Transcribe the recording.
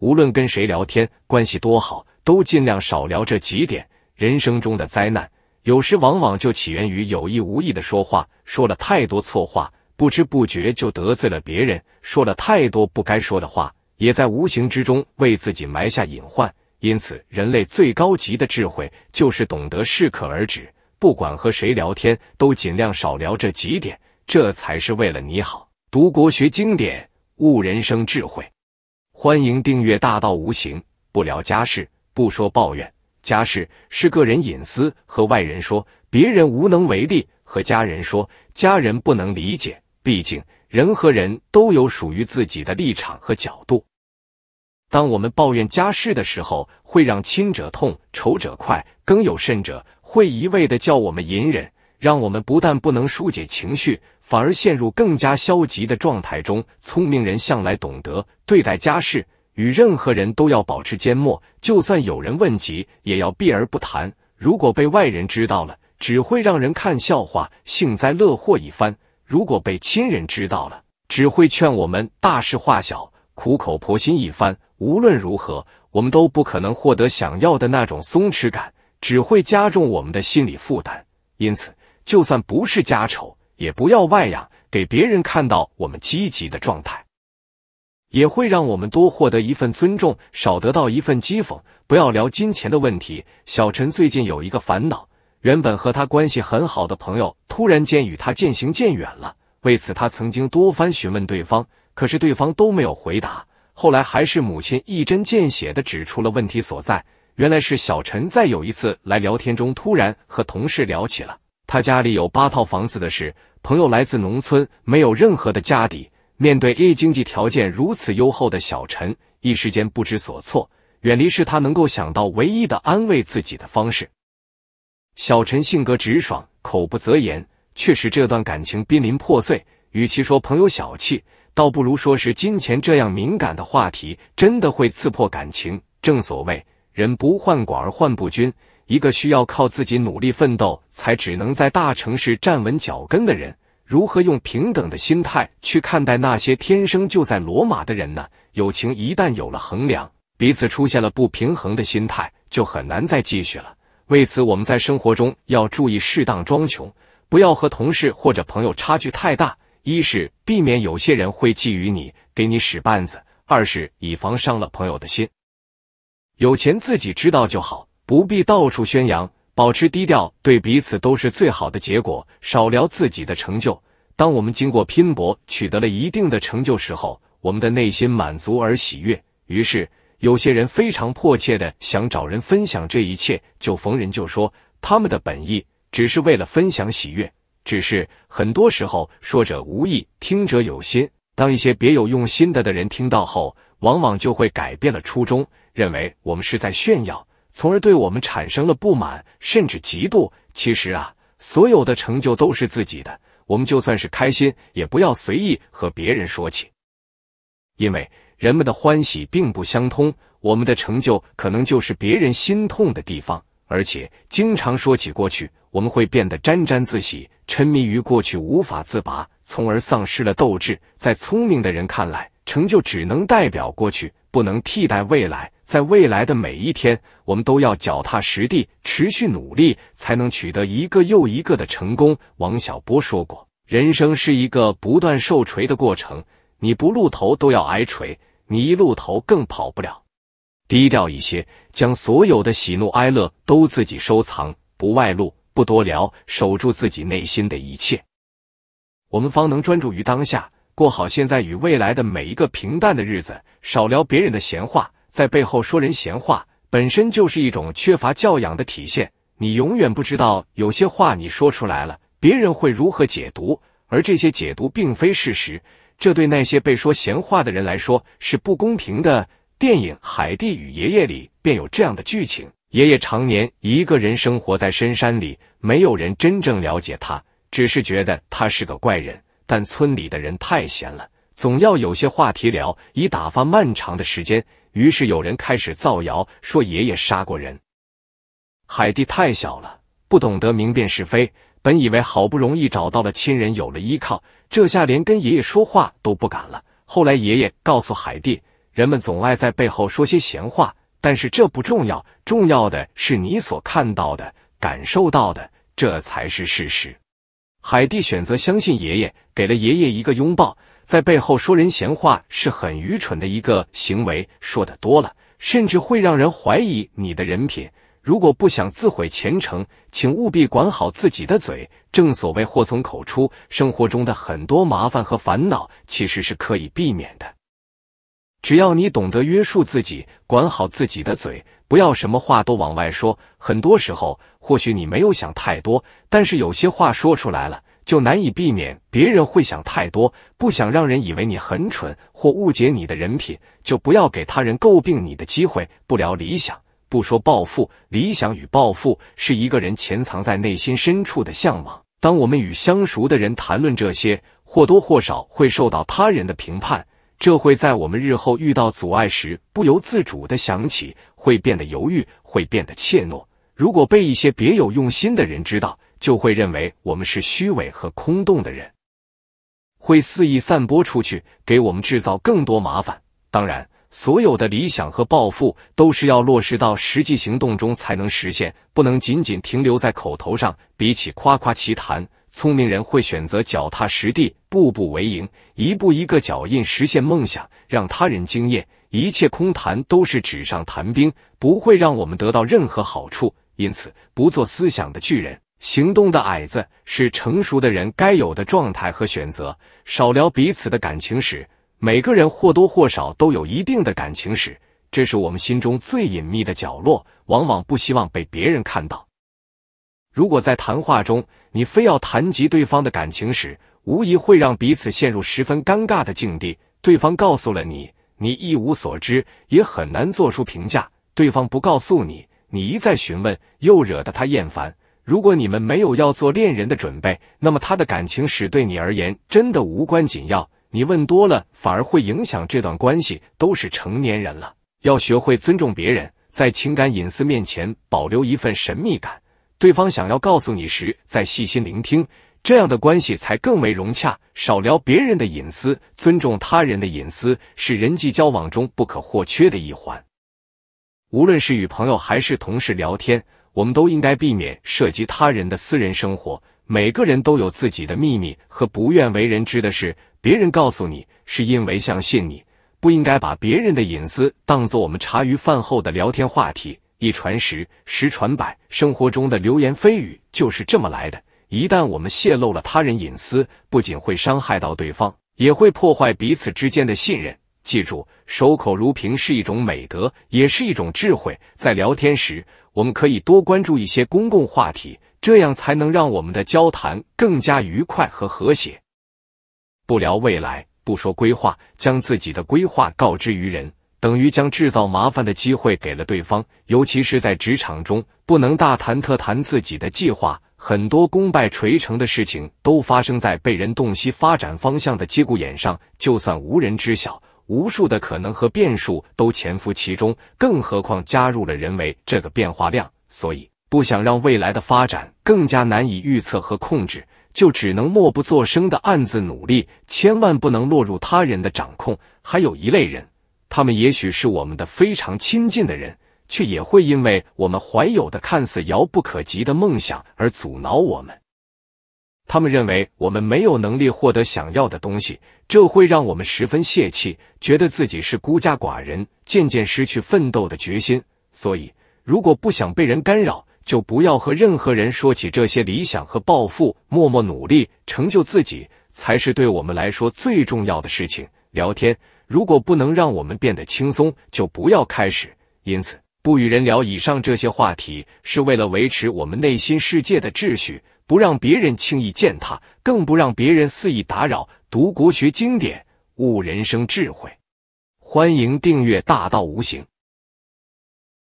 无论跟谁聊天，关系多好，都尽量少聊这几点。人生中的灾难，有时往往就起源于有意无意的说话，说了太多错话，不知不觉就得罪了别人；说了太多不该说的话，也在无形之中为自己埋下隐患。因此，人类最高级的智慧就是懂得适可而止。不管和谁聊天，都尽量少聊这几点，这才是为了你好。读国学经典，悟人生智慧。欢迎订阅《大道无形》，不聊家事，不说抱怨。家事是个人隐私，和外人说，别人无能为力；和家人说，家人不能理解。毕竟，人和人都有属于自己的立场和角度。当我们抱怨家事的时候，会让亲者痛，仇者快。更有甚者，会一味的叫我们隐忍。让我们不但不能疏解情绪，反而陷入更加消极的状态中。聪明人向来懂得对待家事，与任何人都要保持缄默，就算有人问及，也要避而不谈。如果被外人知道了，只会让人看笑话、幸灾乐祸一番；如果被亲人知道了，只会劝我们大事化小、苦口婆心一番。无论如何，我们都不可能获得想要的那种松弛感，只会加重我们的心理负担。因此。就算不是家丑，也不要外扬，给别人看到我们积极的状态，也会让我们多获得一份尊重，少得到一份讥讽。不要聊金钱的问题。小陈最近有一个烦恼，原本和他关系很好的朋友，突然间与他渐行渐远了。为此，他曾经多番询问对方，可是对方都没有回答。后来，还是母亲一针见血的指出了问题所在。原来是小陈在有一次来聊天中，突然和同事聊起了。他家里有八套房子的事，朋友来自农村，没有任何的家底。面对 A 经济条件如此优厚的小陈，一时间不知所措。远离是他能够想到唯一的安慰自己的方式。小陈性格直爽，口不择言，却使这段感情濒临破碎。与其说朋友小气，倒不如说是金钱这样敏感的话题真的会刺破感情。正所谓，人不患寡而患不均。一个需要靠自己努力奋斗才只能在大城市站稳脚跟的人，如何用平等的心态去看待那些天生就在罗马的人呢？友情一旦有了衡量，彼此出现了不平衡的心态，就很难再继续了。为此，我们在生活中要注意适当装穷，不要和同事或者朋友差距太大。一是避免有些人会觊觎你，给你使绊子；二是以防伤了朋友的心。有钱自己知道就好。不必到处宣扬，保持低调，对彼此都是最好的结果。少聊自己的成就。当我们经过拼搏，取得了一定的成就时候，我们的内心满足而喜悦。于是，有些人非常迫切的想找人分享这一切，就逢人就说。他们的本意只是为了分享喜悦，只是很多时候说者无意，听者有心。当一些别有用心的的人听到后，往往就会改变了初衷，认为我们是在炫耀。从而对我们产生了不满，甚至嫉妒。其实啊，所有的成就都是自己的，我们就算是开心，也不要随意和别人说起，因为人们的欢喜并不相通。我们的成就可能就是别人心痛的地方，而且经常说起过去，我们会变得沾沾自喜，沉迷于过去无法自拔，从而丧失了斗志。在聪明的人看来。成就只能代表过去，不能替代未来。在未来的每一天，我们都要脚踏实地，持续努力，才能取得一个又一个的成功。王小波说过：“人生是一个不断受锤的过程，你不露头都要挨锤，你一露头更跑不了。”低调一些，将所有的喜怒哀乐都自己收藏，不外露，不多聊，守住自己内心的一切，我们方能专注于当下。过好现在与未来的每一个平淡的日子，少聊别人的闲话。在背后说人闲话，本身就是一种缺乏教养的体现。你永远不知道，有些话你说出来了，别人会如何解读，而这些解读并非事实。这对那些被说闲话的人来说是不公平的。电影《海蒂与爷爷》里便有这样的剧情：爷爷常年一个人生活在深山里，没有人真正了解他，只是觉得他是个怪人。但村里的人太闲了，总要有些话题聊，以打发漫长的时间。于是有人开始造谣，说爷爷杀过人。海蒂太小了，不懂得明辨是非，本以为好不容易找到了亲人，有了依靠，这下连跟爷爷说话都不敢了。后来爷爷告诉海蒂，人们总爱在背后说些闲话，但是这不重要，重要的是你所看到的、感受到的，这才是事实。海蒂选择相信爷爷，给了爷爷一个拥抱。在背后说人闲话是很愚蠢的一个行为，说的多了，甚至会让人怀疑你的人品。如果不想自毁前程，请务必管好自己的嘴。正所谓祸从口出，生活中的很多麻烦和烦恼其实是可以避免的。只要你懂得约束自己，管好自己的嘴，不要什么话都往外说。很多时候，或许你没有想太多，但是有些话说出来了，就难以避免别人会想太多。不想让人以为你很蠢或误解你的人品，就不要给他人诟病你的机会。不聊理想，不说暴富。理想与暴富是一个人潜藏在内心深处的向往。当我们与相熟的人谈论这些，或多或少会受到他人的评判。这会在我们日后遇到阻碍时，不由自主的想起，会变得犹豫，会变得怯懦。如果被一些别有用心的人知道，就会认为我们是虚伪和空洞的人，会肆意散播出去，给我们制造更多麻烦。当然，所有的理想和抱负都是要落实到实际行动中才能实现，不能仅仅停留在口头上。比起夸夸其谈。聪明人会选择脚踏实地，步步为营，一步一个脚印实现梦想，让他人惊艳。一切空谈都是纸上谈兵，不会让我们得到任何好处。因此，不做思想的巨人，行动的矮子，是成熟的人该有的状态和选择。少聊彼此的感情史，每个人或多或少都有一定的感情史，这是我们心中最隐秘的角落，往往不希望被别人看到。如果在谈话中你非要谈及对方的感情史，无疑会让彼此陷入十分尴尬的境地。对方告诉了你，你一无所知，也很难做出评价；对方不告诉你，你一再询问，又惹得他厌烦。如果你们没有要做恋人的准备，那么他的感情史对你而言真的无关紧要。你问多了，反而会影响这段关系。都是成年人了，要学会尊重别人，在情感隐私面前保留一份神秘感。对方想要告诉你时，再细心聆听，这样的关系才更为融洽。少聊别人的隐私，尊重他人的隐私，是人际交往中不可或缺的一环。无论是与朋友还是同事聊天，我们都应该避免涉及他人的私人生活。每个人都有自己的秘密和不愿为人知的事，别人告诉你是因为相信你，不应该把别人的隐私当做我们茶余饭后的聊天话题。一传十，十传百，生活中的流言蜚语就是这么来的。一旦我们泄露了他人隐私，不仅会伤害到对方，也会破坏彼此之间的信任。记住，守口如瓶是一种美德，也是一种智慧。在聊天时，我们可以多关注一些公共话题，这样才能让我们的交谈更加愉快和和谐。不聊未来，不说规划，将自己的规划告知于人。等于将制造麻烦的机会给了对方，尤其是在职场中，不能大谈特谈自己的计划。很多功败垂成的事情都发生在被人洞悉发展方向的节骨眼上。就算无人知晓，无数的可能和变数都潜伏其中，更何况加入了人为这个变化量。所以，不想让未来的发展更加难以预测和控制，就只能默不作声的暗自努力，千万不能落入他人的掌控。还有一类人。他们也许是我们的非常亲近的人，却也会因为我们怀有的看似遥不可及的梦想而阻挠我们。他们认为我们没有能力获得想要的东西，这会让我们十分泄气，觉得自己是孤家寡人，渐渐失去奋斗的决心。所以，如果不想被人干扰，就不要和任何人说起这些理想和抱负，默默努力成就自己才是对我们来说最重要的事情。聊天。如果不能让我们变得轻松，就不要开始。因此，不与人聊以上这些话题，是为了维持我们内心世界的秩序，不让别人轻易践踏，更不让别人肆意打扰。读国学经典，悟人生智慧。欢迎订阅《大道无形》。